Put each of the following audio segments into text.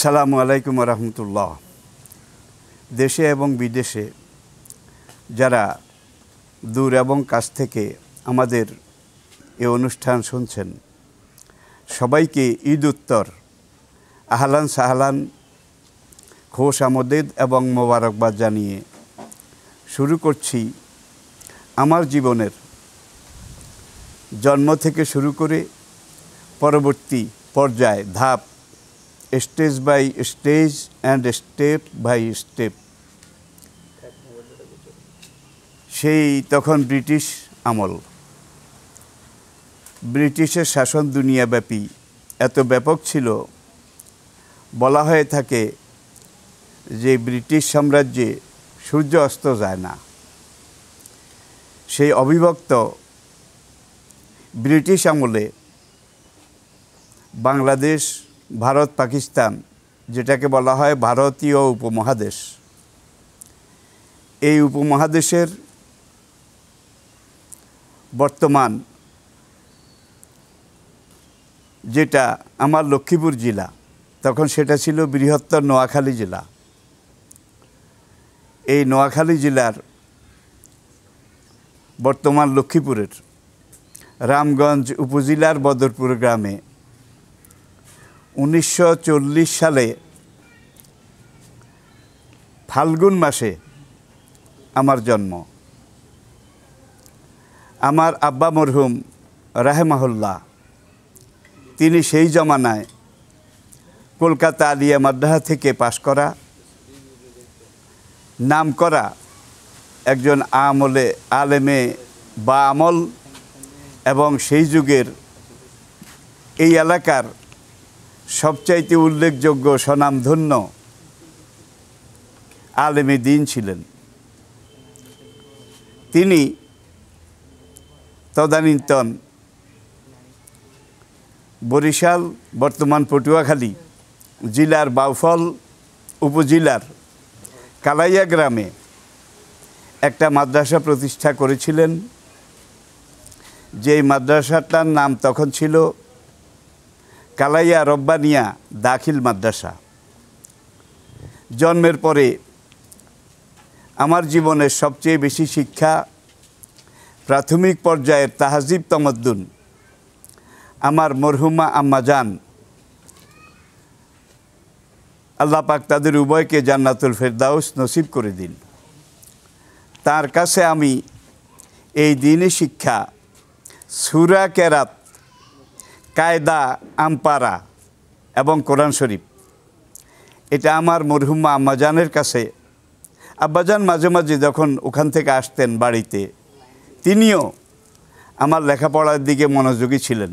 আসসালামু আলাইকুম রহমতুল্লাহ দেশে এবং বিদেশে যারা দূর এবং কাছ থেকে আমাদের এ অনুষ্ঠান শুনছেন সবাইকে ঈদ উত্তর আহলান সাহলান খোশ আমদেদ এবং মোবারকবাদ জানিয়ে শুরু করছি আমার জীবনের জন্ম থেকে শুরু করে পরবর্তী পর্যায় ধাপ stage by stage and step by step সেই তখন ব্রিটিশ আমল ব্রিটিশের শাসন দুনিয়াব্যাপী এত ব্যাপক ছিল বলা হয়ে থাকে যে ব্রিটিশ সাম্রাজ্যে সূর্য অস্ত যায় না সেই অবিভক্ত ব্রিটিশ আমলে বাংলাদেশ ভারত পাকিস্তান যেটাকে বলা হয় ভারতীয় উপমহাদেশ এই উপমহাদেশের বর্তমান যেটা আমার লক্ষ্মীপুর জেলা তখন সেটা ছিল বৃহত্তর নোয়াখালী জেলা এই নোয়াখালী জেলার বর্তমান লক্ষ্মীপুরের রামগঞ্জ উপজেলার বদরপুর গ্রামে উনিশশো সালে ফাল্গুন মাসে আমার জন্ম আমার আব্বা মরহুম রাহেমাহুল্লাহ তিনি সেই জমানায় কলকাতা আলিয়া মাদ্রাহা থেকে পাশ করা নাম করা একজন আমলে আলেমে বা আমল এবং সেই যুগের এই এলাকার সবচাইতে উল্লেখযোগ্য স্বনামধন্য আলেমে দিন ছিলেন তিনি তদানীন্তন বরিশাল বর্তমান পটুয়াখালী জেলার বাউফল উপজেলার কালাইয়া গ্রামে একটা মাদ্রাসা প্রতিষ্ঠা করেছিলেন যেই মাদ্রাসাটার নাম তখন ছিল কালাইয়া রব্বানিয়া দাখিল মাদ্রাসা জন্মের পরে আমার জীবনের সবচেয়ে বেশি শিক্ষা প্রাথমিক পর্যায়ের তাহাজিব তমদ্দুন আমার মরহুমা আম্মাজান আল্লাহ পাক তাদের উভয়কে জান্নাতুল ফেরদাউস নসিব করে দিন তার কাছে আমি এই দিনে শিক্ষা সুরা কেরাত কায়দা আমপারা এবং কোরআন শরীফ এটা আমার মরহুমা আম্মাজানের কাছে আব্বাজান মাঝে মাঝে যখন ওখান থেকে আসতেন বাড়িতে তিনিও আমার লেখাপড়ার দিকে মনোযোগী ছিলেন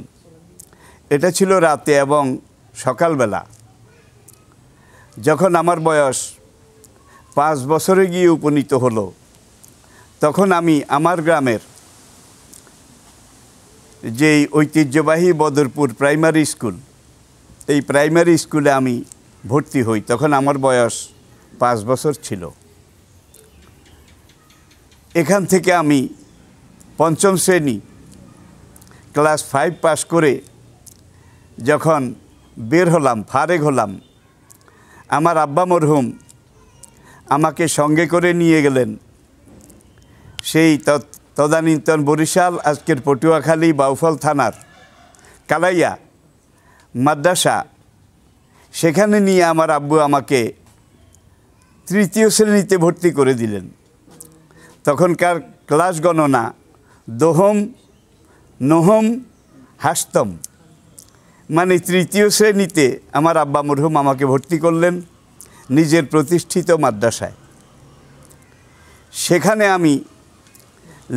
এটা ছিল রাতে এবং সকালবেলা যখন আমার বয়স পাঁচ বছরে গিয়ে উপনীত হলো তখন আমি আমার গ্রামের যেই ঐতিহ্যবাহী বদরপুর প্রাইমারি স্কুল এই প্রাইমারি স্কুলে আমি ভর্তি হই তখন আমার বয়স পাঁচ বছর ছিল এখান থেকে আমি পঞ্চম শ্রেণী ক্লাস ফাইভ পাস করে যখন বের হলাম ফারেক হলাম আমার আব্বা মরহুম আমাকে সঙ্গে করে নিয়ে গেলেন সেই তৎ তদানীন্তন বরিশাল আজকের পটুয়াখালী বাউফল থানার কালাইয়া মাদ্রাসা সেখানে নিয়ে আমার আব্বু আমাকে তৃতীয় শ্রেণীতে ভর্তি করে দিলেন তখনকার ক্লাস গণনা দোহম নহম হাস্তম মানে তৃতীয় শ্রেণীতে আমার আব্বা মরহুম আমাকে ভর্তি করলেন নিজের প্রতিষ্ঠিত মাদ্রাসায় সেখানে আমি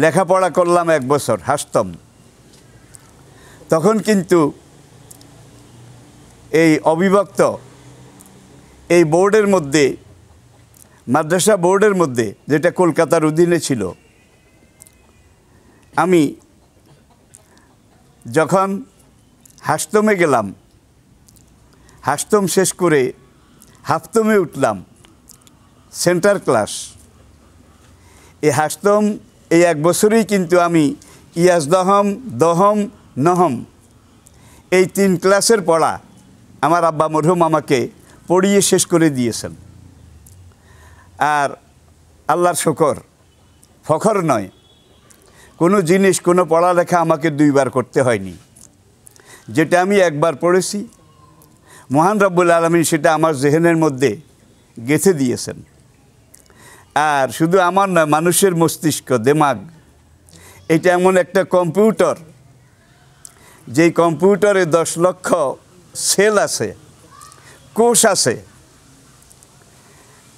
লেখাপড়া করলাম এক বছর হাসতম তখন কিন্তু এই অবিভক্ত এই বোর্ডের মধ্যে মাদ্রাসা বোর্ডের মধ্যে যেটা কলকাতার অধীনে ছিল আমি যখন হাসতমে গেলাম হাসতম শেষ করে হাফতমে উঠলাম সেন্টার ক্লাস এই হাসতম এই এক বছরই কিন্তু আমি ইয়াস দহম দহম নহম এই তিন ক্লাসের পড়া আমার আব্বা মরহুম আমাকে পড়িয়ে শেষ করে দিয়েছেন আর আল্লাহর শকর ফখর নয় কোনো জিনিস কোনো পড়ালেখা আমাকে দুইবার করতে হয়নি যেটা আমি একবার পড়েছি মহান রব্বুল আলমী সেটা আমার জেহেনের মধ্যে গেঁথে দিয়েছেন আর শুধু আমার না মানুষের মস্তিষ্ক দেমাগ এটা এমন একটা কম্পিউটার যেই কম্পিউটারে দশ লক্ষ সেল আছে কোষ আছে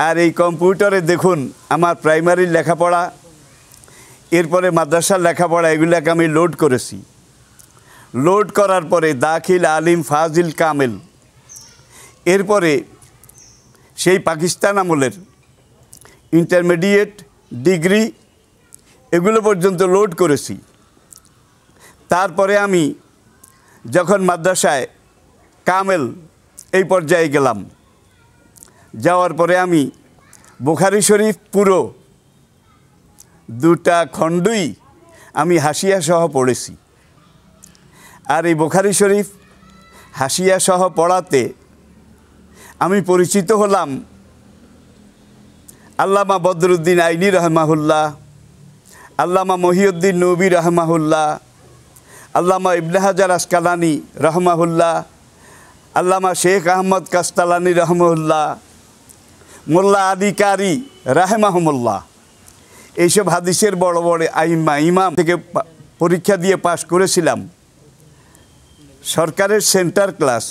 আর এই কম্পিউটারে দেখুন আমার প্রাইমারির লেখাপড়া এরপরে মাদ্রাসার লেখাপড়া এগুলাকে আমি লোড করেছি লোড করার পরে দাখিল আলিম ফাজিল কামেল এরপরে সেই পাকিস্তান আমলের ইন্টারমিডিয়েট ডিগ্রি এগুলো পর্যন্ত লোড করেছি তারপরে আমি যখন মাদ্রাসায় কামেল এই পর্যায়ে গেলাম যাওয়ার পরে আমি বুখারি শরীফ পুরো দুটা খণ্ডই আমি হাসিয়া সহ পড়েছি আর এই বুখারি শরীফ হাসিয়া সহ পড়াতে আমি পরিচিত হলাম আল্লামা বদরুদ্দিন আইনি রহমাহুল্লাহ আল্লামা মহিউদ্দিন নবী রহমাহুল্লাহ আল্লামা ইবনাহাজার আসকালানি রহমাহুল্লাহ আল্লামা শেখ আহমদ কাস্তালানি রহমহুল্লাহ মোল্লা আদিকারি রাহেমাহমুল্লাহ এইসব হাদিসের বড় বড় আইমা ইমাম থেকে পরীক্ষা দিয়ে পাশ করেছিলাম সরকারের সেন্টার ক্লাস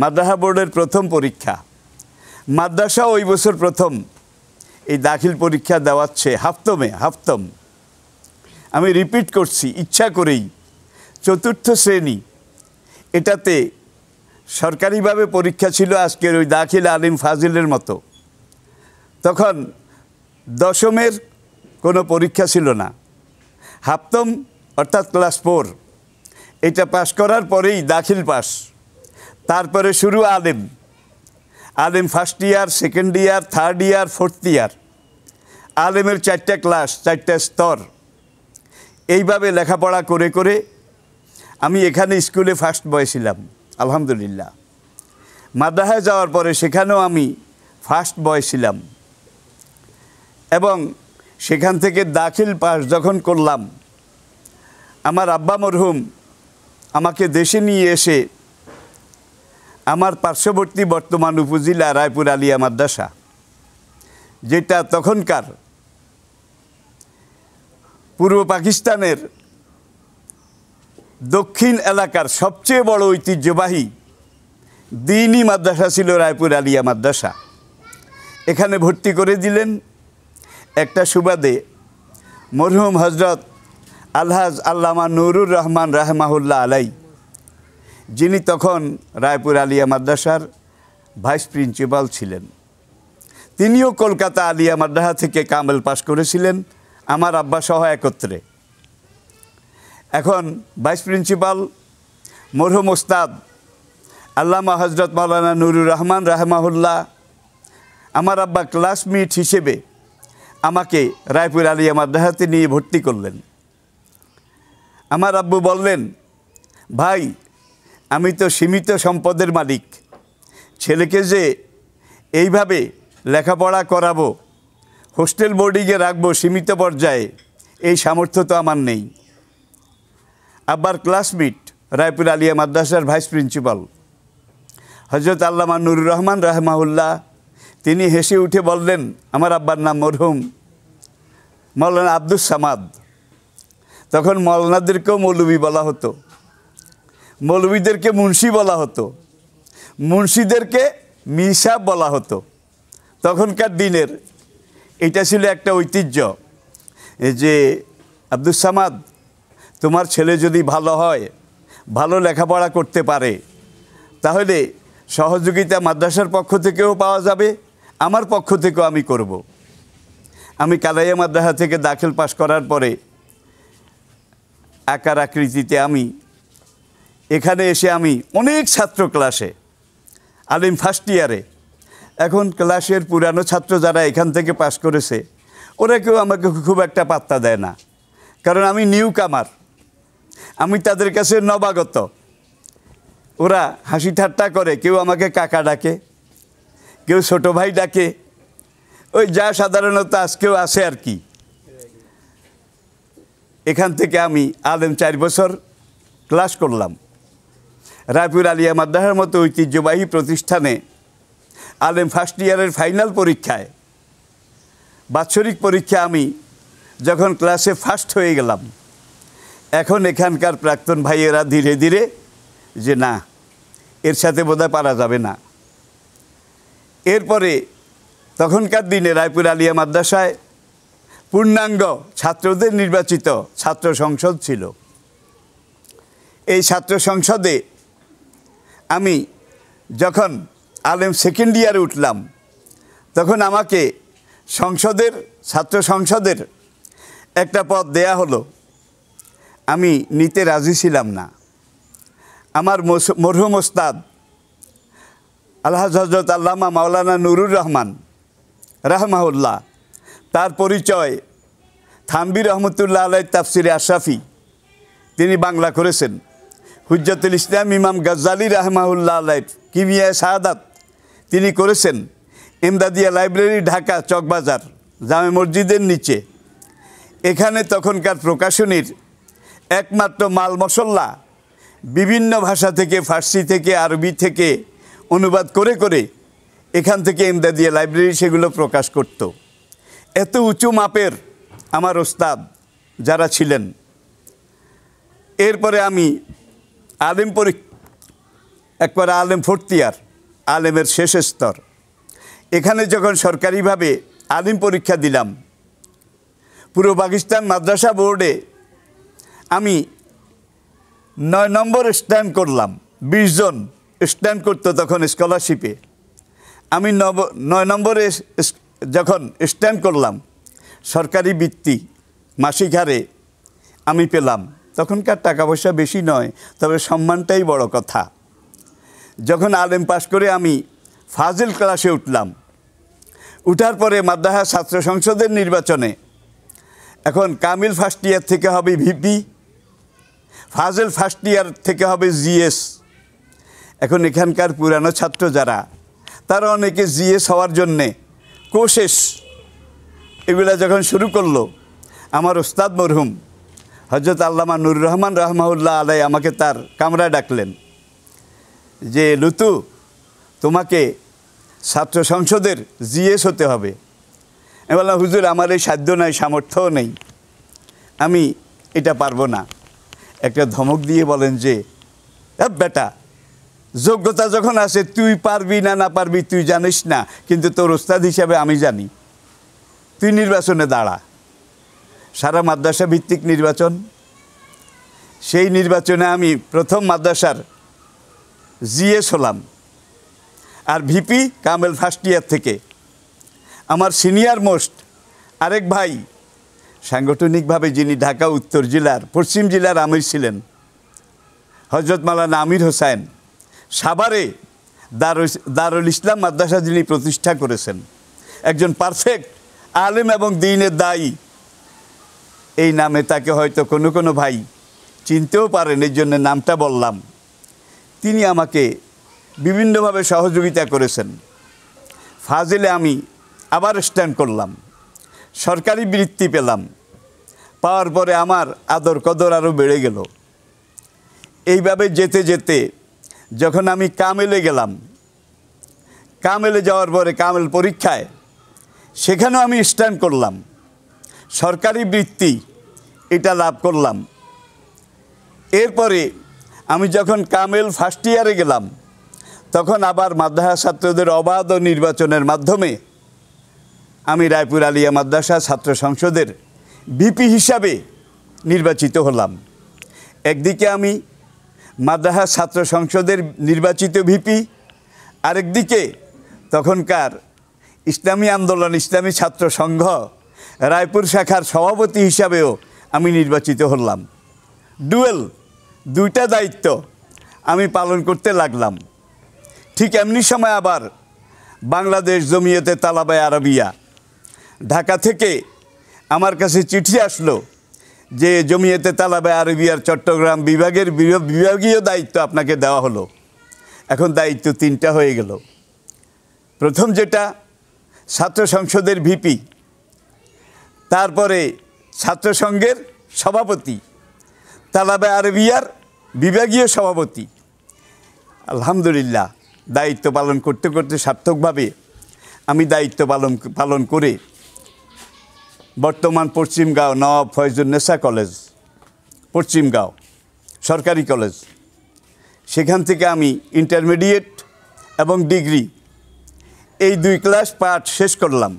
মাদ্রাসা বোর্ডের প্রথম পরীক্ষা মাদ্রাসা ওই বছর প্রথম এই দাখিল পরীক্ষা দেওয়াচ্ছে হাফতমে হাফতম আমি রিপিট করছি ইচ্ছা করেই চতুর্থ শ্রেণী এটাতে সরকারিভাবে পরীক্ষা ছিল আজকের ওই দাখিল আলিম ফাজিলের মতো তখন দশমের কোনো পরীক্ষা ছিল না হাফতম অর্থাৎ ক্লাস ফোর এটা পাশ করার পরেই দাখিল পাস তারপরে শুরু আলিম আলেম first year second year third year fourth year আলেমের চারটা ক্লাস চারটা স্তর এইভাবে লেখাপড়া করে করে আমি এখানে স্কুলে ফার্স্ট বয় ছিলাম আলহামদুলিল্লাহ মাদ্রাসায় যাওয়ার পরে সেখানেও আমি ফার্স্ট বয় ছিলাম এবং সেখান থেকে দাখিল পাস যখন করলাম আমার আব্বা মরহুম আমাকে দেশে নিয়ে এসে আমার পার্শ্ববর্তী বর্তমান উপজেলা রায়পুর আলিয়া মাদ্রাসা যেটা তখনকার পূর্ব পাকিস্তানের দক্ষিণ এলাকার সবচেয়ে বড় ঐতিহ্যবাহী দিনই মাদ্রাসা ছিল রায়পুর আলিয়া মাদ্রাসা এখানে ভর্তি করে দিলেন একটা সুবাদে মরহুম হজরত আলহাজ আল্লামা নুরুর রহমান রাহমাহুল্লাহ আলাই যিনি তখন রায়পুর আলিয়া মাদ্রাসার ভাইস প্রিন্সিপাল ছিলেন তিনিও কলকাতা আলিয়া মাদ্রাসা থেকে কামেল পাশ করেছিলেন আমার আব্বা সহ একত্রে এখন ভাইস প্রিন্সিপাল মরহুম ওস্তাদ আল্লামা হজরত মৌলানা নুরুর রহমান রাহমাহুল্লাহ আমার আব্বা ক্লাসমেট হিসেবে আমাকে রায়পুর আলিয়া মাদ্রাসাতে নিয়ে ভর্তি করলেন আমার আব্বু বললেন ভাই আমি তো সীমিত সম্পদের মালিক ছেলেকে যে এইভাবে লেখাপড়া করাবো হোস্টেল বোর্ডিংয়ে রাখবো সীমিত পর্যায়ে এই সামর্থ্য তো আমার নেই আব্বার ক্লাসমেট রায়পুর আলিয়া মাদ্রাসার ভাইস প্রিন্সিপাল হজরত আল্লামা নুরুর রহমান রাহমাউল্লাহ তিনি হেসে উঠে বললেন আমার আব্বার নাম মরহুম মৌলানা আব্দুস সামাদ তখন মৌলানাদেরকেও মৌলবি বলা হতো মৌলবীদেরকে মুন্সি বলা হতো মুন্সিদেরকে মিশা বলা হতো তখনকার দিনের এটা ছিল একটা ঐতিহ্য যে আব্দুল সামাদ তোমার ছেলে যদি ভালো হয় ভালো লেখাপড়া করতে পারে তাহলে সহযোগিতা মাদ্রাসার পক্ষ থেকেও পাওয়া যাবে আমার পক্ষ থেকেও আমি করব। আমি কালাইয়া মাদ্রাসা থেকে দাখিল পাশ করার পরে আকার আকৃতিতে আমি এখানে এসে আমি অনেক ছাত্র ক্লাসে আলিম ফার্স্ট ইয়ারে এখন ক্লাসের পুরানো ছাত্র যারা এখান থেকে পাশ করেছে ওরা কেউ আমাকে খুব একটা পাত্তা দেয় না কারণ আমি নিউ কামার আমি তাদের কাছে নবাগত ওরা হাসি ঠাট্টা করে কেউ আমাকে কাকা ডাকে কেউ ছোটো ভাই ডাকে ওই যা সাধারণত আজকেও আছে আর কি এখান থেকে আমি আলেম চার বছর ক্লাস করলাম রায়পুর আলিয়া মাদ্রাসার মতো ঐতিহ্যবাহী প্রতিষ্ঠানে আলেম ফার্স্ট ইয়ারের ফাইনাল পরীক্ষায় বাৎসরিক পরীক্ষা আমি যখন ক্লাসে ফার্স্ট হয়ে গেলাম এখন এখানকার প্রাক্তন ভাইয়েরা ধীরে ধীরে যে না এর সাথে বোধহয় পারা যাবে না এরপরে তখনকার দিনে রায়পুর আলিয়া মাদ্রাসায় পূর্ণাঙ্গ ছাত্রদের নির্বাচিত ছাত্র সংসদ ছিল এই ছাত্র সংসদে আমি যখন আলেম সেকেন্ড ইয়ারে উঠলাম তখন আমাকে সংসদের ছাত্র সংসদের একটা পদ দেয়া হলো আমি নিতে রাজি ছিলাম না আমার মরহুম ওস্তাদ আল্লাহ হজরত আল্লামা মাওলানা নুরুর রহমান রাহমাউল্লাহ তার পরিচয় থাম্বি রহমতুল্লাহ আলাই তাফসিরে আশরাফি তিনি বাংলা করেছেন হুজ্জাতুল ইসলাম ইমাম গাজ্জালি রাহমাহুল্লাহ লাইফ কিমিয়া শাহাদাত তিনি করেছেন এমদাদিয়া লাইব্রেরি ঢাকা চকবাজার জামে মসজিদের নিচে এখানে তখনকার প্রকাশনীর একমাত্র মাল মশল্লা বিভিন্ন ভাষা থেকে ফার্সি থেকে আরবি থেকে অনুবাদ করে করে এখান থেকে এমদাদিয়া লাইব্রেরি সেগুলো প্রকাশ করত এত উঁচু মাপের আমার ওস্তাদ যারা ছিলেন এরপরে আমি আলেম পরি একবার আলেম ফোর্থ ইয়ার আলেমের শেষ স্তর এখানে যখন সরকারিভাবে আলিম পরীক্ষা দিলাম পূর্ব পাকিস্তান মাদ্রাসা বোর্ডে আমি নয় নম্বর স্ট্যান্ড করলাম বিশজন স্ট্যান্ড করতো তখন স্কলারশিপে আমি নব নয় নম্বরে যখন স্ট্যান্ড করলাম সরকারি বৃত্তি মাসিক হারে আমি পেলাম তখনকার টাকা পয়সা বেশি নয় তবে সম্মানটাই বড় কথা যখন আলেম পাশ করে আমি ফাজিল ক্লাসে উঠলাম উঠার পরে মাদ্রাসা ছাত্র সংসদের নির্বাচনে এখন কামিল ফার্স্ট ইয়ার থেকে হবে ভিপি ফাজেল ফার্স্ট ইয়ার থেকে হবে জিএস এখন এখানকার পুরানো ছাত্র যারা তারা অনেকে জিএস হওয়ার জন্যে কোশেস এগুলা যখন শুরু করলো আমার ওস্তাদ মরহুম হজরত আল্লামা নুর রহমান রাহমাউল্লাহ আলাই আমাকে তার কামরায় ডাকলেন যে লুতু তোমাকে ছাত্র সংসদের জিএস হতে হবে আমি বললাম হুজুর আমার এই সাধ্য নাই সামর্থ্যও নেই আমি এটা পারবো না একটা ধমক দিয়ে বলেন যে বেটা যোগ্যতা যখন আসে তুই পারবি না না পারবি তুই জানিস না কিন্তু তোর ওস্তাদ হিসাবে আমি জানি তুই নির্বাচনে দাঁড়া সারা মাদ্রাসা ভিত্তিক নির্বাচন সেই নির্বাচনে আমি প্রথম মাদ্রাসার জিএস হলাম আর ভিপি কামেল ফার্স্ট ইয়ার থেকে আমার সিনিয়র মোস্ট আরেক ভাই সাংগঠনিকভাবে যিনি ঢাকা উত্তর জেলার পশ্চিম জেলার আমির ছিলেন হজরত মালানা আমির হোসাইন সাভারে দারুল দারুল ইসলাম মাদ্রাসা যিনি প্রতিষ্ঠা করেছেন একজন পারফেক্ট আলেম এবং দিনের দায়ী এই নামে তাকে হয়তো কোনো কোনো ভাই চিনতেও পারেন এই জন্য নামটা বললাম তিনি আমাকে বিভিন্নভাবে সহযোগিতা করেছেন ফাজিলে আমি আবার স্ট্যান্ড করলাম সরকারি বৃত্তি পেলাম পাওয়ার পরে আমার আদর কদর আরও বেড়ে গেল এইভাবে যেতে যেতে যখন আমি কামেলে গেলাম কামেলে যাওয়ার পরে কামেল পরীক্ষায় সেখানেও আমি স্ট্যান্ড করলাম সরকারি বৃত্তি এটা লাভ করলাম এরপরে আমি যখন কামেল ফার্স্ট ইয়ারে গেলাম তখন আবার মাদ্রাসা ছাত্রদের অবাধ নির্বাচনের মাধ্যমে আমি রায়পুর আলিয়া মাদ্রাসা ছাত্র সংসদের ভিপি হিসাবে নির্বাচিত হলাম একদিকে আমি মাদ্রাসা ছাত্র সংসদের নির্বাচিত ভিপি আরেকদিকে তখনকার ইসলামী আন্দোলন ইসলামী ছাত্র সংঘ রায়পুর শাখার সভাপতি হিসাবেও আমি নির্বাচিত হলাম ডুয়েল দুইটা দায়িত্ব আমি পালন করতে লাগলাম ঠিক এমনি সময় আবার বাংলাদেশ জমিয়তে তালাবায় আরবিয়া ঢাকা থেকে আমার কাছে চিঠি আসলো যে জমিয়েতে তালাবায় আরবিয়ার চট্টগ্রাম বিভাগের বিভাগীয় দায়িত্ব আপনাকে দেওয়া হলো এখন দায়িত্ব তিনটা হয়ে গেল প্রথম যেটা ছাত্র সংসদের ভিপি তারপরে ছাত্রসংঘের সভাপতি তালাবে আরবিয়ার বিভাগীয় সভাপতি আলহামদুলিল্লাহ দায়িত্ব পালন করতে করতে সার্থকভাবে আমি দায়িত্ব পালন পালন করে বর্তমান পশ্চিমগাঁও ফয়জুল ফয়জুন্নেসা কলেজ পশ্চিমগাঁও সরকারি কলেজ সেখান থেকে আমি ইন্টারমিডিয়েট এবং ডিগ্রি এই দুই ক্লাস পাঠ শেষ করলাম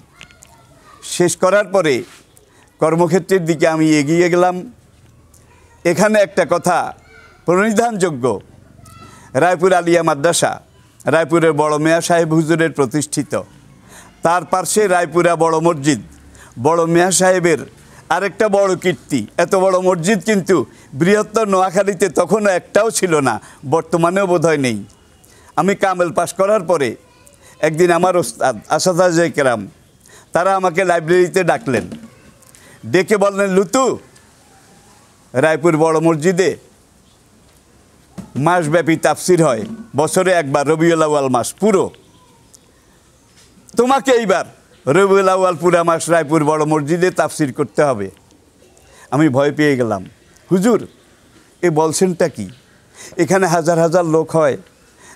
শেষ করার পরে কর্মক্ষেত্রের দিকে আমি এগিয়ে গেলাম এখানে একটা কথা প্রণিধানযোগ্য রায়পুর আলিয়া মাদ্রাসা রায়পুরের বড় মেয়া সাহেব হুজুরের প্রতিষ্ঠিত তার পার্শ্বে রায়পুরা বড় মসজিদ বড় মেয়া সাহেবের আরেকটা বড় কীর্তি এত বড় মসজিদ কিন্তু বৃহত্তর নোয়াখালীতে তখনও একটাও ছিল না বর্তমানেও বোধহয় নেই আমি কামেল পাশ করার পরে একদিন আমার ওস্তাদ জয় কেরাম তারা আমাকে লাইব্রেরিতে ডাকলেন ডেকে বললেন লুতু রায়পুর বড় মসজিদে মাসব্যাপী তাফসির হয় বছরে একবার রবিউল মাস পুরো তোমাকে এইবার রবিউল পুরা মাস রায়পুর বড় মসজিদে তাফসির করতে হবে আমি ভয় পেয়ে গেলাম হুজুর এ বলছেনটা কি এখানে হাজার হাজার লোক হয়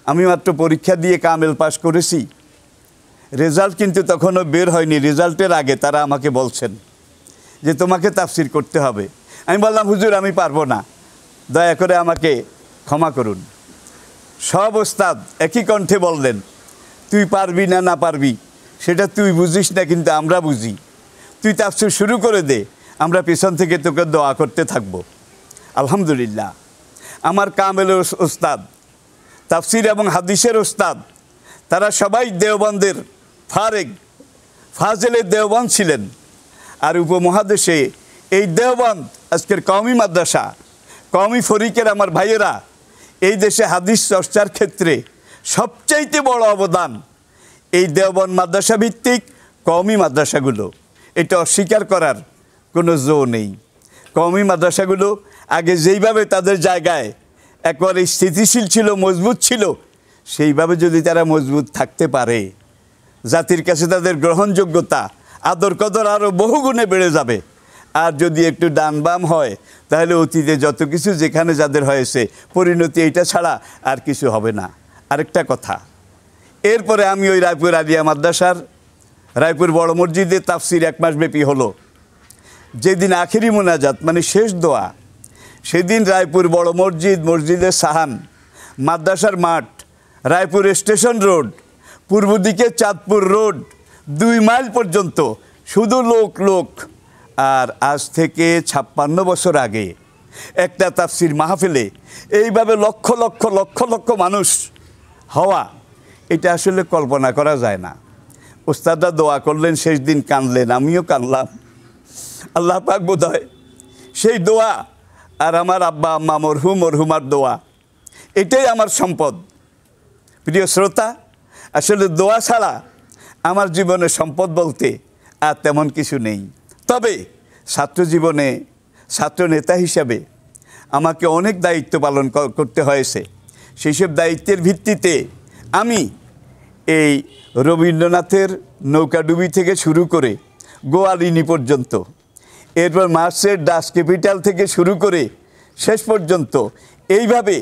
আমি মাত্র পরীক্ষা দিয়ে কামেল পাশ করেছি রেজাল্ট কিন্তু তখনও বের হয়নি রেজাল্টের আগে তারা আমাকে বলছেন যে তোমাকে তাফসির করতে হবে আমি বললাম হুজুর আমি পারবো না দয়া করে আমাকে ক্ষমা করুন সব ওস্তাদ একই কণ্ঠে বললেন তুই পারবি না না পারবি সেটা তুই বুঝিস না কিন্তু আমরা বুঝি তুই তাফসির শুরু করে দে আমরা পেছন থেকে তোকে দোয়া করতে থাকব আলহামদুলিল্লাহ আমার কামেল ওস্তাদ তাফসির এবং হাদিসের ওস্তাদ তারা সবাই দেওবন্দের ফারেক ফাজেলের দেওবন্দ ছিলেন আর উপমহাদেশে এই দেওবন্দ আজকের কওমি মাদ্রাসা কওমি ফরিকের আমার ভাইয়েরা এই দেশে হাদিস চর্চার ক্ষেত্রে সবচাইতে বড় অবদান এই দেওবন্দ মাদ্রাসা ভিত্তিক কওমি মাদ্রাসাগুলো এটা অস্বীকার করার কোনো জো নেই কওমি মাদ্রাসাগুলো আগে যেইভাবে তাদের জায়গায় একবারে স্থিতিশীল ছিল মজবুত ছিল সেইভাবে যদি তারা মজবুত থাকতে পারে জাতির কাছে তাদের গ্রহণযোগ্যতা আদর কদর আরও বহুগুণে বেড়ে যাবে আর যদি একটু ডান বাম হয় তাহলে অতীতে যত কিছু যেখানে যাদের হয়েছে পরিণতি এটা ছাড়া আর কিছু হবে না আরেকটা কথা এরপরে আমি ওই রায়পুর আলিয়া মাদ্রাসার রায়পুর বড় মসজিদে তাফসির এক মাস ব্যাপী হলো যেদিন আখেরি মোনাজাত মানে শেষ দোয়া সেদিন রায়পুর বড় মসজিদ মসজিদের সাহান মাদ্রাসার মাঠ রায়পুর স্টেশন রোড পূর্ব দিকে চাঁদপুর রোড দুই মাইল পর্যন্ত শুধু লোক লোক আর আজ থেকে ছাপ্পান্ন বছর আগে একটা তাফসির মাহফিলে এইভাবে লক্ষ লক্ষ লক্ষ লক্ষ মানুষ হওয়া এটা আসলে কল্পনা করা যায় না ওস্তাদরা দোয়া করলেন শেষ দিন কাঁদলেন আমিও কাঁদলাম আল্লাহ পাক বোধ সেই দোয়া আর আমার আব্বা আম্মা মরহুম মরহুমার দোয়া এটাই আমার সম্পদ প্রিয় শ্রোতা আসলে দোয়া ছাড়া আমার জীবনে সম্পদ বলতে আর তেমন কিছু নেই তবে ছাত্র জীবনে ছাত্র নেতা হিসাবে আমাকে অনেক দায়িত্ব পালন করতে হয়েছে সব দায়িত্বের ভিত্তিতে আমি এই রবীন্দ্রনাথের নৌকাডুবি থেকে শুরু করে গোয়ালিনী পর্যন্ত এরপর মার্সের ডাস ক্যাপিটাল থেকে শুরু করে শেষ পর্যন্ত এইভাবে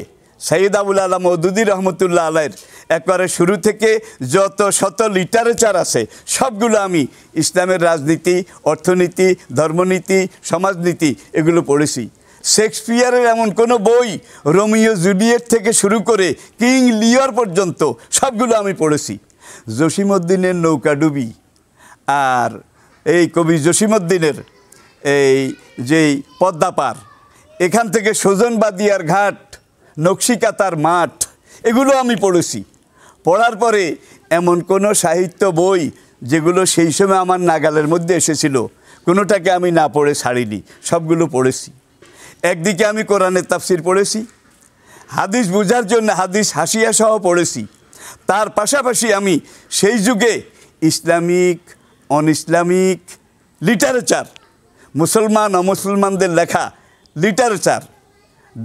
সাইদ আবুল আলম দুদি রহমতুল্লাহ আলাইয়ের একবারে শুরু থেকে যত শত লিটারেচার আছে সবগুলো আমি ইসলামের রাজনীতি অর্থনীতি ধর্মনীতি সমাজনীতি এগুলো পড়েছি শেক্সপিয়ারের এমন কোনো বই রোমিও জুলিয়েট থেকে শুরু করে কিং লিওর পর্যন্ত সবগুলো আমি পড়েছি জসিমউদ্দিনের নৌকাডুবি আর এই কবি জসিমউদ্দিনের এই যেই পদ্মাপার এখান থেকে সজনবাদিয়ার ঘাট নকশিকাতার মাঠ এগুলো আমি পড়েছি পড়ার পরে এমন কোনো সাহিত্য বই যেগুলো সেই সময় আমার নাগালের মধ্যে এসেছিল কোনোটাকে আমি না পড়ে ছাড়িনি সবগুলো পড়েছি একদিকে আমি কোরআনের তাফসির পড়েছি হাদিস বোঝার জন্য হাদিস হাসিয়া সহ পড়েছি তার পাশাপাশি আমি সেই যুগে ইসলামিক অন ইসলামিক লিটারেচার মুসলমান অমুসলমানদের লেখা লিটারেচার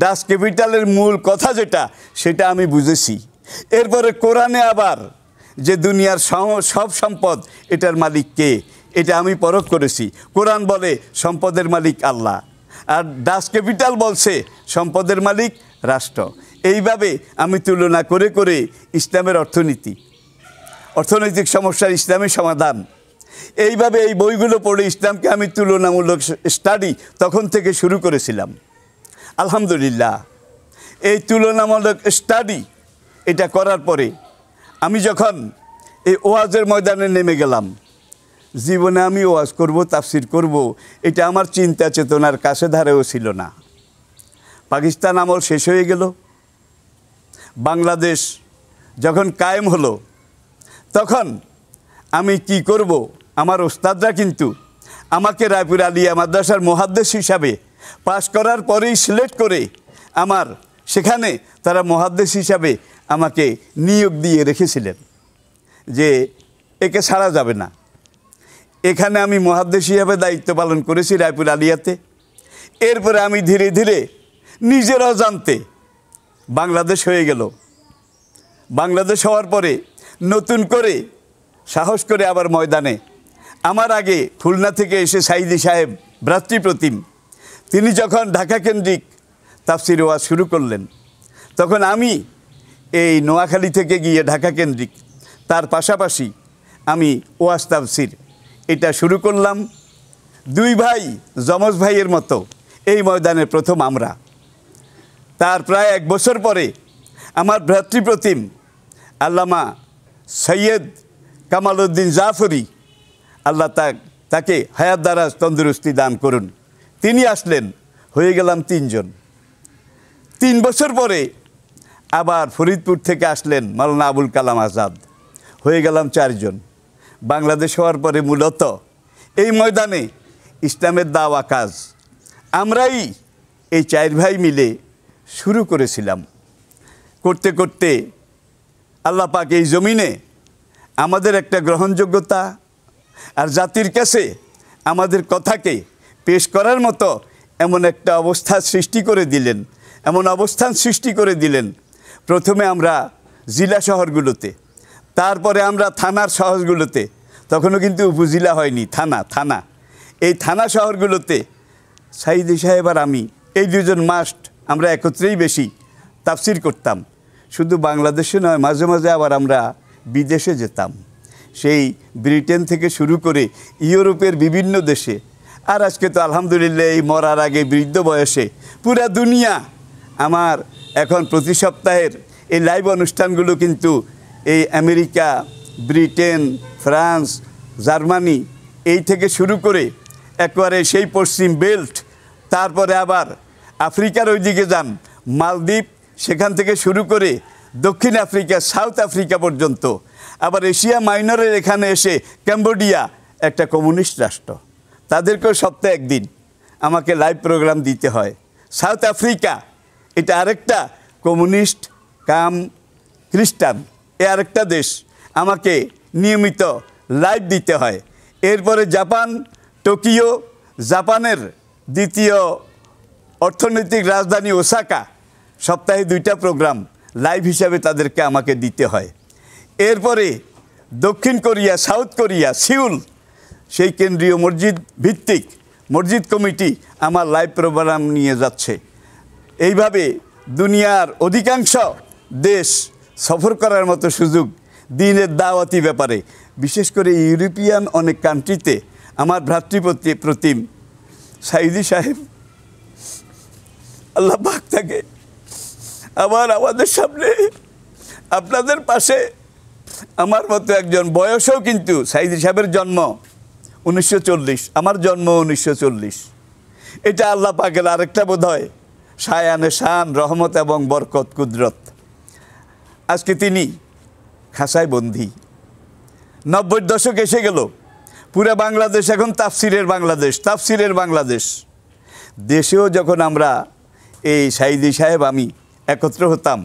দাস ক্যাপিটালের মূল কথা যেটা সেটা আমি বুঝেছি এরপরে কোরআনে আবার যে দুনিয়ার সব সম্পদ এটার মালিক কে এটা আমি পরখ করেছি কোরআন বলে সম্পদের মালিক আল্লাহ আর দাস ক্যাপিটাল বলছে সম্পদের মালিক রাষ্ট্র এইভাবে আমি তুলনা করে করে ইসলামের অর্থনীতি অর্থনৈতিক সমস্যার ইসলামের সমাধান এইভাবে এই বইগুলো পড়ে ইসলামকে আমি তুলনামূলক স্টাডি তখন থেকে শুরু করেছিলাম আলহামদুলিল্লাহ এই তুলনামূলক স্টাডি এটা করার পরে আমি যখন এই ওয়াজের ময়দানে নেমে গেলাম জীবনে আমি ওয়াজ করব তাফসির করব এটা আমার চিন্তা চেতনার কাছে ধারেও ছিল না পাকিস্তান আমল শেষ হয়ে গেল বাংলাদেশ যখন কায়েম হলো তখন আমি কি করব আমার ওস্তাদরা কিন্তু আমাকে রায়পুর আলিয়া মাদ্রাসার মহাদ্দেশ হিসাবে পাশ করার পরেই সিলেক্ট করে আমার সেখানে তারা মহাদ্দেশ হিসাবে আমাকে নিয়োগ দিয়ে রেখেছিলেন যে একে ছাড়া যাবে না এখানে আমি মহাদ্দেশ হিসাবে দায়িত্ব পালন করেছি রায়পুর আলিয়াতে এরপরে আমি ধীরে ধীরে নিজেরাও জানতে বাংলাদেশ হয়ে গেল বাংলাদেশ হওয়ার পরে নতুন করে সাহস করে আবার ময়দানে আমার আগে খুলনা থেকে এসে সাইদি সাহেব ভ্রাতৃপ্রতিম তিনি যখন ঢাকা কেন্দ্রিক তাফসির ওয়া শুরু করলেন তখন আমি এই নোয়াখালী থেকে গিয়ে ঢাকা কেন্দ্রিক তার পাশাপাশি আমি ওয়াস তাফসির এটা শুরু করলাম দুই ভাই যমজ ভাইয়ের মতো এই ময়দানে প্রথম আমরা তার প্রায় এক বছর পরে আমার ভ্রাতৃপ্রতিম আল্লামা সৈয়দ উদ্দিন জাফরি আল্লাহ তাকে হায়াত দ্বারা তন্দুরুস্তি দান করুন তিনি আসলেন হয়ে গেলাম তিনজন তিন বছর পরে আবার ফরিদপুর থেকে আসলেন মালানা আবুল কালাম আজাদ হয়ে গেলাম চারজন বাংলাদেশ হওয়ার পরে মূলত এই ময়দানে ইসলামের দাওয়া কাজ আমরাই এই চার ভাই মিলে শুরু করেছিলাম করতে করতে আল্লাহ পাক এই জমিনে আমাদের একটা গ্রহণযোগ্যতা আর জাতির কাছে আমাদের কথাকে পেশ করার মতো এমন একটা অবস্থা সৃষ্টি করে দিলেন এমন অবস্থান সৃষ্টি করে দিলেন প্রথমে আমরা জেলা শহরগুলোতে তারপরে আমরা থানার শহরগুলোতে তখনও কিন্তু উপজেলা হয়নি থানা থানা এই থানা শহরগুলোতে সাইদি সাহেব আর আমি এই দুজন মাস্ট আমরা একত্রেই বেশি তাফসির করতাম শুধু বাংলাদেশে নয় মাঝে মাঝে আবার আমরা বিদেশে যেতাম সেই ব্রিটেন থেকে শুরু করে ইউরোপের বিভিন্ন দেশে আর আজকে তো আলহামদুলিল্লাহ এই মরার আগে বৃদ্ধ বয়সে পুরা দুনিয়া আমার এখন প্রতি সপ্তাহের এই লাইভ অনুষ্ঠানগুলো কিন্তু এই আমেরিকা ব্রিটেন ফ্রান্স জার্মানি এই থেকে শুরু করে একবারে সেই পশ্চিম বেল্ট তারপরে আবার আফ্রিকার ওইদিকে যান মালদ্বীপ সেখান থেকে শুরু করে দক্ষিণ আফ্রিকা সাউথ আফ্রিকা পর্যন্ত আবার এশিয়া মাইনরের এখানে এসে ক্যাম্বোডিয়া একটা কমিউনিস্ট রাষ্ট্র তাদেরকেও সপ্তাহে একদিন আমাকে লাইভ প্রোগ্রাম দিতে হয় সাউথ আফ্রিকা এটা আরেকটা কমিউনিস্ট কাম খ্রিস্টান এ আরেকটা দেশ আমাকে নিয়মিত লাইভ দিতে হয় এরপরে জাপান টোকিও জাপানের দ্বিতীয় অর্থনৈতিক রাজধানী ওসাকা সপ্তাহে দুইটা প্রোগ্রাম লাইভ হিসাবে তাদেরকে আমাকে দিতে হয় এরপরে দক্ষিণ কোরিয়া সাউথ কোরিয়া সিউল সেই কেন্দ্রীয় মসজিদ ভিত্তিক মসজিদ কমিটি আমার লাইভ প্রোগ্রাম নিয়ে যাচ্ছে এইভাবে দুনিয়ার অধিকাংশ দেশ সফর করার মতো সুযোগ দিনের দাওয়াতি ব্যাপারে বিশেষ করে ইউরোপিয়ান অনেক কান্ট্রিতে আমার ভ্রাতৃপতি প্রতিম সাইদি সাহেব আল্লাহ বাক থাকে আবার আমাদের সামনে আপনাদের পাশে আমার মতো একজন বয়সেও কিন্তু সাইদি সাহেবের জন্ম উনিশশো আমার জন্ম উনিশশো এটা আল্লাহ পাকের আরেকটা বোধ হয় সায়ানে শান রহমত এবং বরকত কুদরত আজকে তিনি খাসায় বন্দি নব্বই দশক এসে গেল পুরা বাংলাদেশ এখন তাফসিরের বাংলাদেশ তাফসিরের বাংলাদেশ দেশেও যখন আমরা এই সাইদি সাহেব আমি একত্র হতাম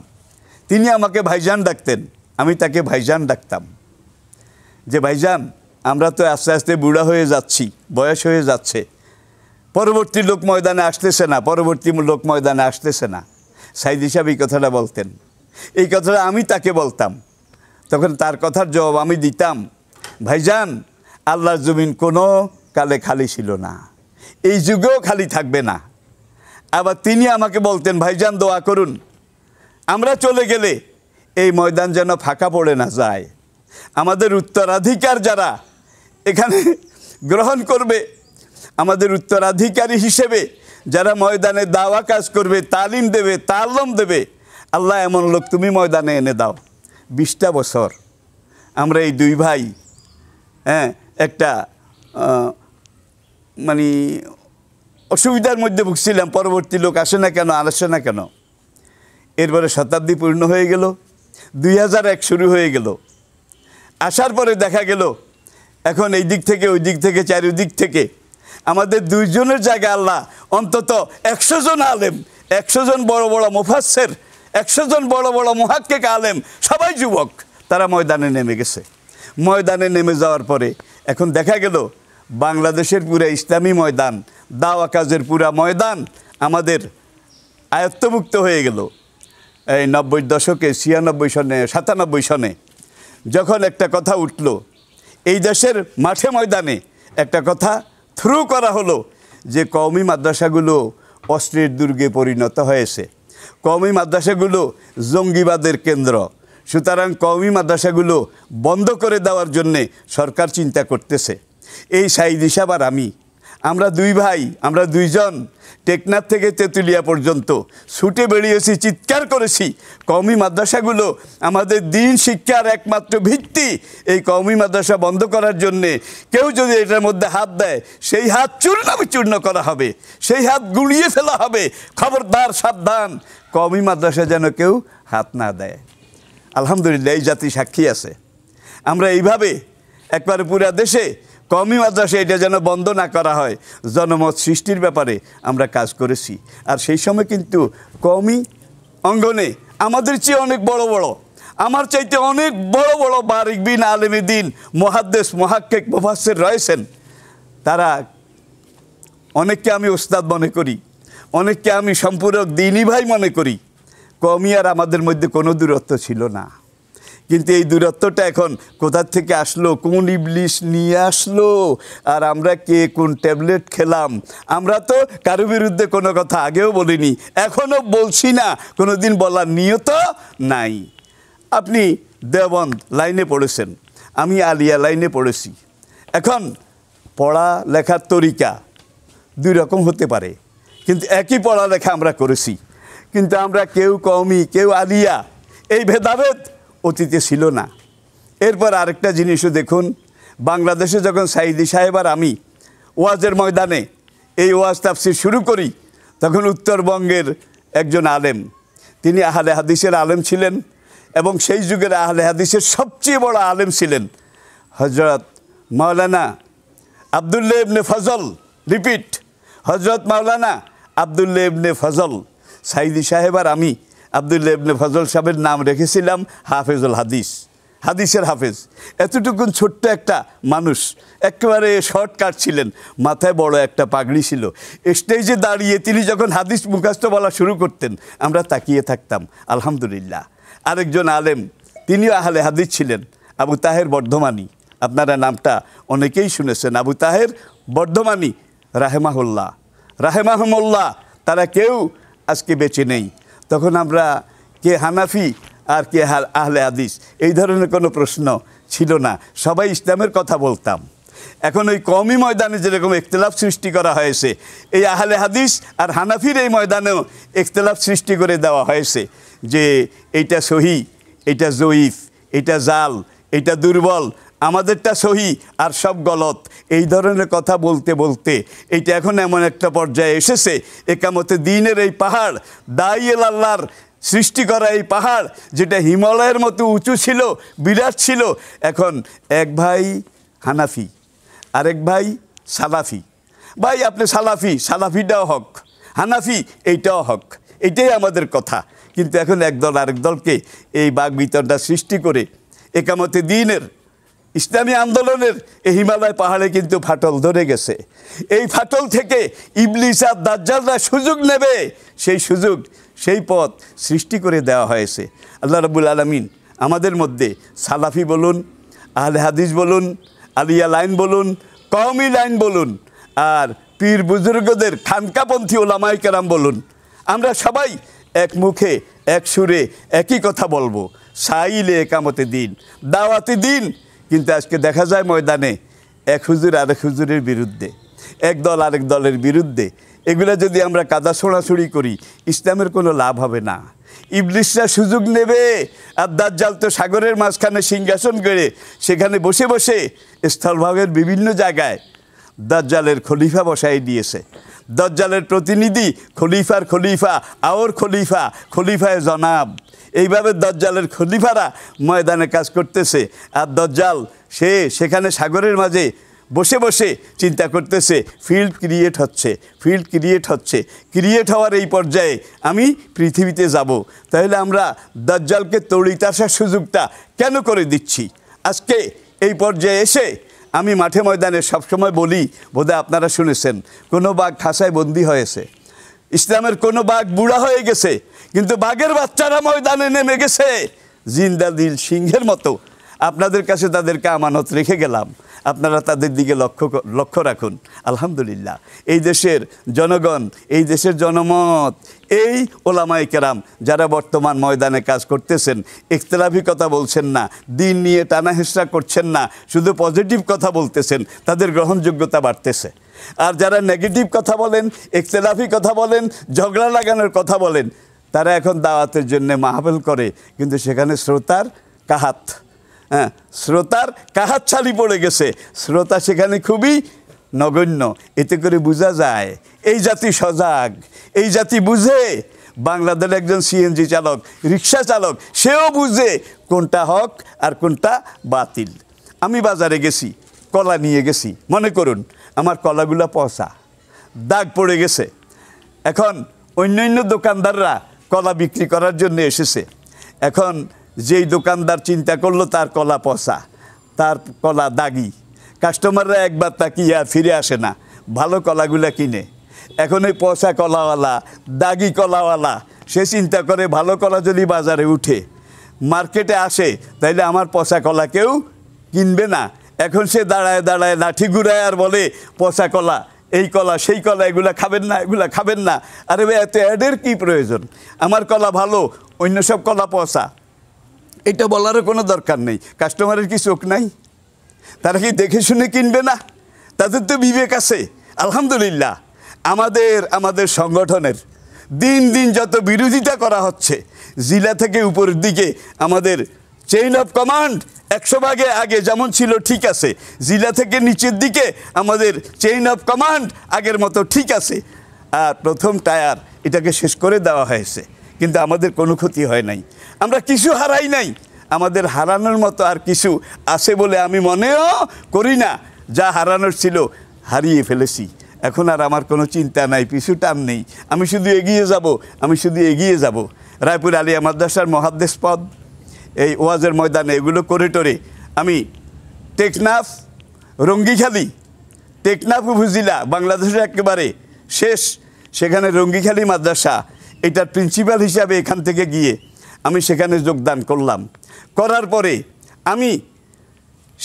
তিনি আমাকে ভাইজান ডাকতেন আমি তাকে ভাইজান ডাকতাম যে ভাইজান আমরা তো আস্তে আস্তে বুড়া হয়ে যাচ্ছি বয়স হয়ে যাচ্ছে পরবর্তী লোক ময়দানে আসতেছে না পরবর্তী লোক ময়দানে আসতেছে না সাইদি সাহেব এই কথাটা বলতেন এই কথাটা আমি তাকে বলতাম তখন তার কথার জবাব আমি দিতাম ভাইজান আল্লাহর জমিন কোনো কালে খালি ছিল না এই যুগেও খালি থাকবে না আবার তিনি আমাকে বলতেন ভাইজান দোয়া করুন আমরা চলে গেলে এই ময়দান যেন ফাঁকা পড়ে না যায় আমাদের উত্তরাধিকার যারা এখানে গ্রহণ করবে আমাদের উত্তরাধিকারী হিসেবে যারা ময়দানে দাওয়া কাজ করবে তালিম দেবে তালম দেবে আল্লাহ এমন লোক তুমি ময়দানে এনে দাও বিশটা বছর আমরা এই দুই ভাই হ্যাঁ একটা মানে অসুবিধার মধ্যে ভুগছিলাম পরবর্তী লোক আসে না কেন আসে না কেন এরপরে শতাব্দী পূর্ণ হয়ে গেল দুই হাজার এক শুরু হয়ে গেল আসার পরে দেখা গেল এখন এই দিক থেকে ওই দিক থেকে চারিদিক থেকে আমাদের দুইজনের জায়গা আল্লাহ অন্তত একশো জন আলেম একশো জন বড় বড় মুফাসের একশো জন বড় বড় মহাক্কেক আলেম সবাই যুবক তারা ময়দানে নেমে গেছে ময়দানে নেমে যাওয়ার পরে এখন দেখা গেল বাংলাদেশের পুরা ইসলামী ময়দান দাওয়া কাজের পুরা ময়দান আমাদের আয়ত্তভুক্ত হয়ে গেল এই নব্বই দশকে ছিয়ানব্বই সনে সাতানব্বই সনে যখন একটা কথা উঠল এই দেশের মাঠে ময়দানে একটা কথা থ্রু করা হলো যে কওমি মাদ্রাসাগুলো অস্ত্রের দুর্গে পরিণত হয়েছে কওমি মাদ্রাসাগুলো জঙ্গিবাদের কেন্দ্র সুতরাং কওমি মাদ্রাসাগুলো বন্ধ করে দেওয়ার জন্যে সরকার চিন্তা করতেছে এই সাইদ হিসাব আর আমি আমরা দুই ভাই আমরা দুইজন টেকনাথ থেকে তেঁতুলিয়া পর্যন্ত ছুটে বেরিয়েছি চিৎকার করেছি কওমি মাদ্রাসাগুলো আমাদের দিন শিক্ষার একমাত্র ভিত্তি এই কওমি মাদ্রাসা বন্ধ করার জন্যে কেউ যদি এটার মধ্যে হাত দেয় সেই হাত চূর্ণ বিচূর্ণ করা হবে সেই হাত গুড়িয়ে ফেলা হবে খবরদার সাবধান কওমি মাদ্রাসা যেন কেউ হাত না দেয় আলহামদুলিল্লাহ এই জাতি সাক্ষী আছে আমরা এইভাবে একবারে পুরা দেশে কমি মাদ্রাসা এটা যেন বন্ধ না করা হয় জনমত সৃষ্টির ব্যাপারে আমরা কাজ করেছি আর সেই সময় কিন্তু কমই অঙ্গনে আমাদের চেয়ে অনেক বড় বড় আমার চাইতে অনেক বড় বড় বিন আলেমী দিন মহাদ্দেশ মহাক্ষেক মুফাসের রয়েছেন তারা অনেককে আমি ওস্তাদ মনে করি অনেককে আমি সম্পূরক দিনই ভাই মনে করি কমি আর আমাদের মধ্যে কোনো দূরত্ব ছিল না কিন্তু এই দূরত্বটা এখন কোথার থেকে আসলো কোন ইবলিশ নিয়ে আসলো আর আমরা কে কোন ট্যাবলেট খেলাম আমরা তো কারো বিরুদ্ধে কোনো কথা আগেও বলিনি এখনও বলছি না কোনো দিন বলার নিয়ত নাই আপনি দেবন লাইনে পড়েছেন আমি আলিয়া লাইনে পড়েছি এখন পড়া লেখার তরিকা দুই রকম হতে পারে কিন্তু একই পড়ালেখা আমরা করেছি কিন্তু আমরা কেউ কমি কেউ আলিয়া এই ভেদাভেদ অতীতে ছিল না এরপর আরেকটা জিনিসও দেখুন বাংলাদেশে যখন সাইদি সাহেব আর আমি ওয়াজের ময়দানে এই ওয়াজ তাফসির শুরু করি তখন উত্তরবঙ্গের একজন আলেম তিনি আহলে হাদিসের আলেম ছিলেন এবং সেই যুগের আহলে হাদিসের সবচেয়ে বড় আলেম ছিলেন হজরত মাওলানা আবদুল্লা ইবনে ফজল রিপিট হজরত মাওলানা আবদুল্লা ইবনে ফজল সাইদি সাহেব আর আমি আবদুল্লা ইবনে ফজল সাহেবের নাম রেখেছিলাম হাফেজুল হাদিস হাদিসের হাফেজ এতটুকুন ছোট্ট একটা মানুষ একেবারে শর্টকাট ছিলেন মাথায় বড় একটা পাগড়ি ছিল স্টেজে দাঁড়িয়ে তিনি যখন হাদিস মুখাস্ত বলা শুরু করতেন আমরা তাকিয়ে থাকতাম আলহামদুলিল্লাহ আরেকজন আলেম তিনিও আহলে হাদিস ছিলেন আবু তাহের বর্ধমানী আপনারা নামটা অনেকেই শুনেছেন আবু তাহের বর্ধমানী রাহেমাহুল্লাহ রাহেমাহমুল্লাহ তারা কেউ আজকে বেঁচে নেই তখন আমরা কে হানাফি আর কে আহলে হাদিস এই ধরনের কোনো প্রশ্ন ছিল না সবাই ইসলামের কথা বলতাম এখন ওই কমই ময়দানে যেরকম একতলাফ সৃষ্টি করা হয়েছে এই আহলে হাদিস আর হানাফির এই ময়দানেও একতলাফ সৃষ্টি করে দেওয়া হয়েছে যে এইটা সহি এটা জয়ীফ এটা জাল এটা দুর্বল আমাদেরটা সহি আর সব গলত এই ধরনের কথা বলতে বলতে এটা এখন এমন একটা পর্যায়ে এসেছে একামতে দিনের এই পাহাড় দাইয়েল আল্লাহর সৃষ্টি করা এই পাহাড় যেটা হিমালয়ের মতো উঁচু ছিল বিরাট ছিল এখন এক ভাই হানাফি আরেক ভাই সালাফি ভাই আপনি সালাফি সালাফিটাও হক হানাফি এইটাও হক এটাই আমাদের কথা কিন্তু এখন একদল আরেক দলকে এই বাঘ বিতরটা সৃষ্টি করে একামতে দিনের ইসলামী আন্দোলনের এই হিমালয় পাহাড়ে কিন্তু ফাটল ধরে গেছে এই ফাটল থেকে ইবলিস আর দাজ্জালরা সুযোগ নেবে সেই সুযোগ সেই পথ সৃষ্টি করে দেওয়া হয়েছে আল্লাহ রবুল আলমিন আমাদের মধ্যে সালাফি বলুন আহলে হাদিস বলুন আলিয়া লাইন বলুন কওমি লাইন বলুন আর পীর বুজুর্গদের খানকাপন্থী ওলামাই কেরাম বলুন আমরা সবাই এক মুখে এক সুরে একই কথা বলবো সাইলে একামতে দিন দাওয়াতি দিন কিন্তু আজকে দেখা যায় ময়দানে এক হুজুর আরেক হুজুরের বিরুদ্ধে এক দল আরেক দলের বিরুদ্ধে এগুলো যদি আমরা কাদা ছোড়াছুড়ি করি ইসলামের কোনো লাভ হবে না ইবলিশরা সুযোগ নেবে আর দাজ্জাল তো সাগরের মাঝখানে সিংহাসন করে সেখানে বসে বসে স্থলভাগের বিভিন্ন জায়গায় দাজ্জালের খলিফা বসাই দিয়েছে দাজ্জালের প্রতিনিধি খলিফার খলিফা আওর খলিফা খলিফায় জনাব এইভাবে দজ্জালের খলিফারা ময়দানে কাজ করতেছে আর দজ্জাল সে সেখানে সাগরের মাঝে বসে বসে চিন্তা করতেছে ফিল্ড ক্রিয়েট হচ্ছে ফিল্ড ক্রিয়েট হচ্ছে ক্রিয়েট হওয়ার এই পর্যায়ে আমি পৃথিবীতে যাব তাহলে আমরা দাজ্জালকে তড়িতে আসার সুযোগটা কেন করে দিচ্ছি আজকে এই পর্যায়ে এসে আমি মাঠে ময়দানে সবসময় বলি বোধহয় আপনারা শুনেছেন কোনো বাঘ খাসায় বন্দী হয়েছে ইসলামের কোনো বাঘ বুড়া হয়ে গেছে কিন্তু বাঘের বাচ্চারা ময়দানে নেমে গেছে জিন্দা দিল সিংহের মতো আপনাদের কাছে তাদেরকে আমানত রেখে গেলাম আপনারা তাদের দিকে লক্ষ্য লক্ষ্য রাখুন আলহামদুলিল্লাহ এই দেশের জনগণ এই দেশের জনমত এই ওলামাই কেরাম যারা বর্তমান ময়দানে কাজ করতেছেন ইখতলাফি কথা বলছেন না দিন নিয়ে টানা হেসরা করছেন না শুধু পজিটিভ কথা বলতেছেন তাদের গ্রহণযোগ্যতা বাড়তেছে আর যারা নেগেটিভ কথা বলেন এক্সেলাফি কথা বলেন ঝগড়া লাগানোর কথা বলেন তারা এখন দাওয়াতের জন্য মাহফিল করে কিন্তু সেখানে শ্রোতার কাহাত হ্যাঁ শ্রোতার কাহাত ছালি পড়ে গেছে শ্রোতা সেখানে খুবই নগণ্য এতে করে বোঝা যায় এই জাতি সজাগ এই জাতি বুঝে বাংলাদেশের একজন সিএনজি চালক রিক্সা চালক সেও বুঝে কোনটা হক আর কোনটা বাতিল আমি বাজারে গেছি কলা নিয়ে গেছি মনে করুন আমার কলাগুলো পচা দাগ পড়ে গেছে এখন অন্যান্য দোকানদাররা কলা বিক্রি করার জন্য এসেছে এখন যেই দোকানদার চিন্তা করলো তার কলা পচা তার কলা দাগি কাস্টমাররা একবার তাকিয়ে আর ফিরে আসে না ভালো কলাগুলা কিনে এখন ওই পচা কলাওয়ালা দাগি কলাওয়ালা সে চিন্তা করে ভালো কলা যদি বাজারে উঠে মার্কেটে আসে তাইলে আমার পচা কলা কেউ কিনবে না এখন সে দাঁড়ায় দাঁড়ায় লাঠি ঘুরায় আর বলে পচা কলা এই কলা সেই কলা এগুলা খাবেন না এগুলা খাবেন না আরে ভাই এত অ্যাডের কী প্রয়োজন আমার কলা ভালো অন্য সব কলা পচা এটা বলারও কোনো দরকার নেই কাস্টমারের কি চোখ নাই তারা কি দেখে শুনে কিনবে না তাদের তো বিবেক আছে আলহামদুলিল্লাহ আমাদের আমাদের সংগঠনের দিন দিন যত বিরোধিতা করা হচ্ছে জেলা থেকে উপরের দিকে আমাদের চেইন অফ কমান্ড একশো ভাগে আগে যেমন ছিল ঠিক আছে জিলা থেকে নিচের দিকে আমাদের চেইন অফ কমান্ড আগের মতো ঠিক আছে আর প্রথম টায়ার এটাকে শেষ করে দেওয়া হয়েছে কিন্তু আমাদের কোনো ক্ষতি হয় নাই আমরা কিছু হারাই নাই আমাদের হারানোর মতো আর কিছু আছে বলে আমি মনেও করি না যা হারানোর ছিল হারিয়ে ফেলেছি এখন আর আমার কোনো চিন্তা নাই পিছু টান নেই আমি শুধু এগিয়ে যাব আমি শুধু এগিয়ে যাব রায়পুর আলিয়া মাদ্রাসার মহাদ্দেশ পদ এই ওয়াজের ময়দানে এগুলো করে টরে আমি টেকনাফ রঙ্গিখালি টেকনাফ উপজেলা বাংলাদেশের একেবারে শেষ সেখানে রঙ্গিখালি মাদ্রাসা এটার প্রিন্সিপাল হিসাবে এখান থেকে গিয়ে আমি সেখানে যোগদান করলাম করার পরে আমি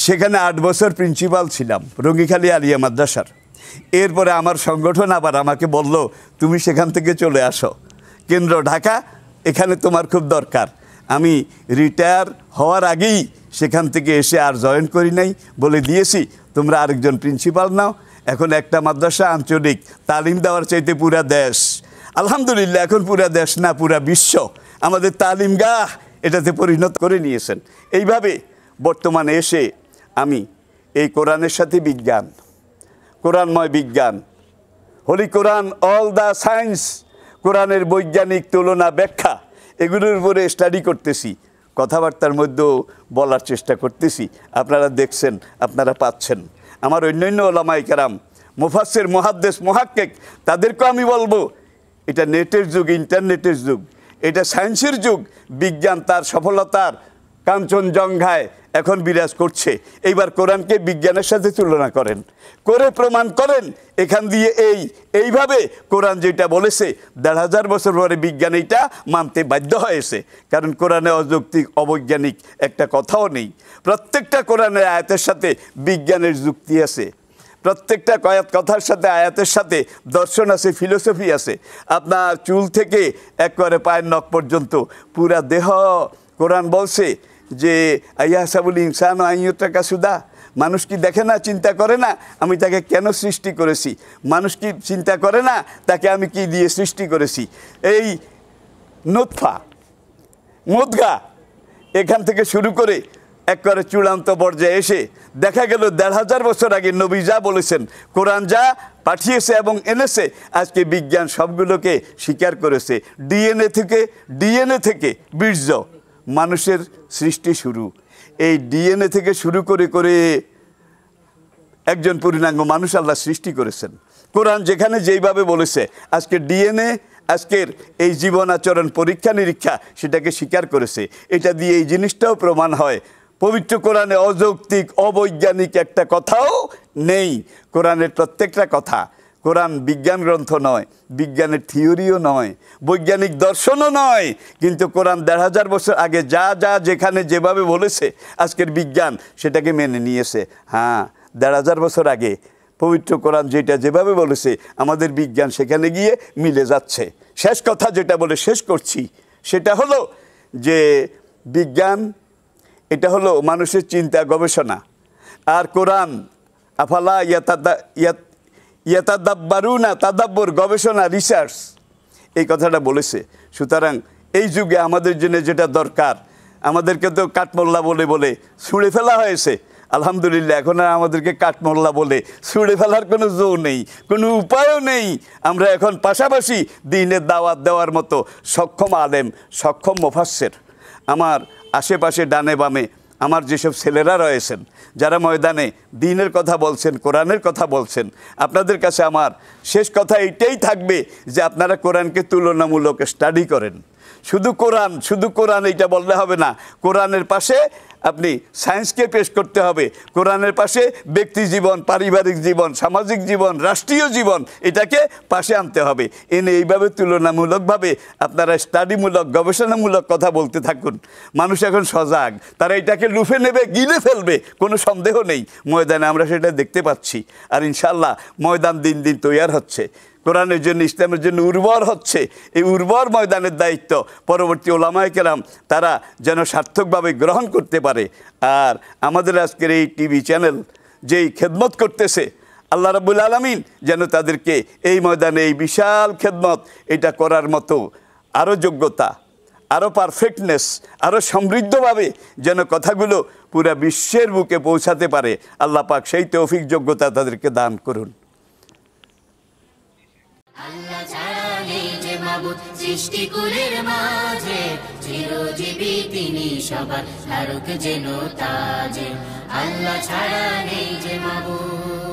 সেখানে আট বছর প্রিন্সিপাল ছিলাম রঙ্গিখালি আলিয়া মাদ্রাসার এরপরে আমার সংগঠন আবার আমাকে বলল তুমি সেখান থেকে চলে আসো কেন্দ্র ঢাকা এখানে তোমার খুব দরকার আমি রিটায়ার হওয়ার আগেই সেখান থেকে এসে আর জয়েন করি নাই বলে দিয়েছি তোমরা আরেকজন প্রিন্সিপাল নাও এখন একটা মাদ্রাসা আঞ্চলিক তালিম দেওয়ার চাইতে পুরা দেশ আলহামদুলিল্লাহ এখন পুরা দেশ না পুরা বিশ্ব আমাদের তালিম গাহ এটাতে পরিণত করে নিয়েছেন এইভাবে বর্তমানে এসে আমি এই কোরআনের সাথে বিজ্ঞান কোরআনময় বিজ্ঞান holy Quran all the science কোরআনের বৈজ্ঞানিক তুলনা ব্যাখ্যা এগুলোর উপরে স্টাডি করতেছি কথাবার্তার মধ্যেও বলার চেষ্টা করতেছি আপনারা দেখছেন আপনারা পাচ্ছেন আমার অন্যান্য ওলামাই কারাম মুফাসের মহাদ্দেশ মহাক্কেক তাদেরকেও আমি বলবো এটা নেটের যুগ ইন্টারনেটের যুগ এটা সায়েন্সের যুগ বিজ্ঞান তার সফলতার কাঞ্চনজঙ্ঘায় এখন বিরাজ করছে এইবার কোরআনকে বিজ্ঞানের সাথে তুলনা করেন করে প্রমাণ করেন এখান দিয়ে এই এইভাবে কোরআন যেটা বলেছে দেড় হাজার বছর পরে বিজ্ঞান এইটা মানতে বাধ্য হয়েছে কারণ কোরআনে অযৌক্তিক অবৈজ্ঞানিক একটা কথাও নেই প্রত্যেকটা কোরআনের আয়াতের সাথে বিজ্ঞানের যুক্তি আছে প্রত্যেকটা কয়াত কথার সাথে আয়াতের সাথে দর্শন আছে ফিলোসফি আছে আপনার চুল থেকে এক করে পায়ের নখ পর্যন্ত পুরা দেহ কোরআন বলছে যে সাবুল ইনসান আইয়ুতাকা কাসুদা মানুষ কি দেখে না চিন্তা করে না আমি তাকে কেন সৃষ্টি করেছি মানুষ কি চিন্তা করে না তাকে আমি কি দিয়ে সৃষ্টি করেছি এই নোৎফা মোদগা এখান থেকে শুরু করে একবারে চূড়ান্ত পর্যায়ে এসে দেখা গেল দেড় হাজার বছর আগে নবী যা বলেছেন কোরআন যা পাঠিয়েছে এবং এনেছে আজকে বিজ্ঞান সবগুলোকে স্বীকার করেছে ডিএনএ থেকে ডিএনএ থেকে বীর্য মানুষের সৃষ্টি শুরু এই ডিএনএ থেকে শুরু করে করে একজন পূর্ণাঙ্গ মানুষ আল্লাহ সৃষ্টি করেছেন কোরআন যেখানে যেইভাবে বলেছে আজকে ডিএনএ আজকের এই জীবন আচরণ পরীক্ষা নিরীক্ষা সেটাকে স্বীকার করেছে এটা দিয়ে এই জিনিসটাও প্রমাণ হয় পবিত্র কোরআনে অযৌক্তিক অবৈজ্ঞানিক একটা কথাও নেই কোরআনের প্রত্যেকটা কথা কোরআন বিজ্ঞান গ্রন্থ নয় বিজ্ঞানের থিওরিও নয় বৈজ্ঞানিক দর্শনও নয় কিন্তু কোরআন দেড় হাজার বছর আগে যা যা যেখানে যেভাবে বলেছে আজকের বিজ্ঞান সেটাকে মেনে নিয়েছে হ্যাঁ দেড় হাজার বছর আগে পবিত্র কোরআন যেটা যেভাবে বলেছে আমাদের বিজ্ঞান সেখানে গিয়ে মিলে যাচ্ছে শেষ কথা যেটা বলে শেষ করছি সেটা হলো যে বিজ্ঞান এটা হলো মানুষের চিন্তা গবেষণা আর কোরআন আফালা ইয়াত ইয়াতাদাব্বারুনা তাদাব্বর গবেষণা রিসার্চ এই কথাটা বলেছে সুতরাং এই যুগে আমাদের জন্য যেটা দরকার আমাদেরকে তো কাঠমোল্লা বলে বলে ছুঁড়ে ফেলা হয়েছে আলহামদুলিল্লাহ এখন আর আমাদেরকে কাঠমোল্লা বলে ছুঁড়ে ফেলার কোনো জো নেই কোনো উপায়ও নেই আমরা এখন পাশাপাশি দিনের দাওয়াত দেওয়ার মতো সক্ষম আলেম সক্ষম মোফাসের আমার আশেপাশে ডানে বামে আমার যেসব ছেলেরা রয়েছেন যারা ময়দানে দিনের কথা বলছেন কোরআনের কথা বলছেন আপনাদের কাছে আমার শেষ কথা এটাই থাকবে যে আপনারা কোরআনকে তুলনামূলক স্টাডি করেন শুধু কোরআন শুধু কোরআন এইটা বললে হবে না কোরআনের পাশে আপনি সায়েন্সকে পেশ করতে হবে কোরআনের পাশে ব্যক্তি জীবন পারিবারিক জীবন সামাজিক জীবন রাষ্ট্রীয় জীবন এটাকে পাশে আনতে হবে এনে এইভাবে তুলনামূলকভাবে আপনারা স্টাডিমূলক গবেষণামূলক কথা বলতে থাকুন মানুষ এখন সজাগ তারা এটাকে লুফে নেবে গিলে ফেলবে কোনো সন্দেহ নেই ময়দানে আমরা সেটা দেখতে পাচ্ছি আর ইনশাল্লাহ ময়দান দিন দিন তৈয়ার হচ্ছে কোরআনের জন্য ইসলামের জন্য উর্বর হচ্ছে এই উর্বর ময়দানের দায়িত্ব পরবর্তী ওলামায় কেরাম তারা যেন সার্থকভাবে গ্রহণ করতে পারে আর আমাদের আজকের এই টিভি চ্যানেল যেই খেদমত করতেছে আল্লাহ রাবুল আলমিন যেন তাদেরকে এই ময়দানে এই বিশাল খেদমত এটা করার মতো আরও যোগ্যতা আরও পারফেক্টনেস আরও সমৃদ্ধভাবে যেন কথাগুলো পুরা বিশ্বের বুকে পৌঁছাতে পারে আল্লাহ পাক সেই তৌফিক যোগ্যতা তাদেরকে দান করুন আল্লাহ ছাড়া নেই যে মাবুদ সৃষ্টিকুলের মাঝে চিরজীবী তিনি সবার ধারক যেন তাজে আল্লাহ ছাড়া নেই যে মাবুদ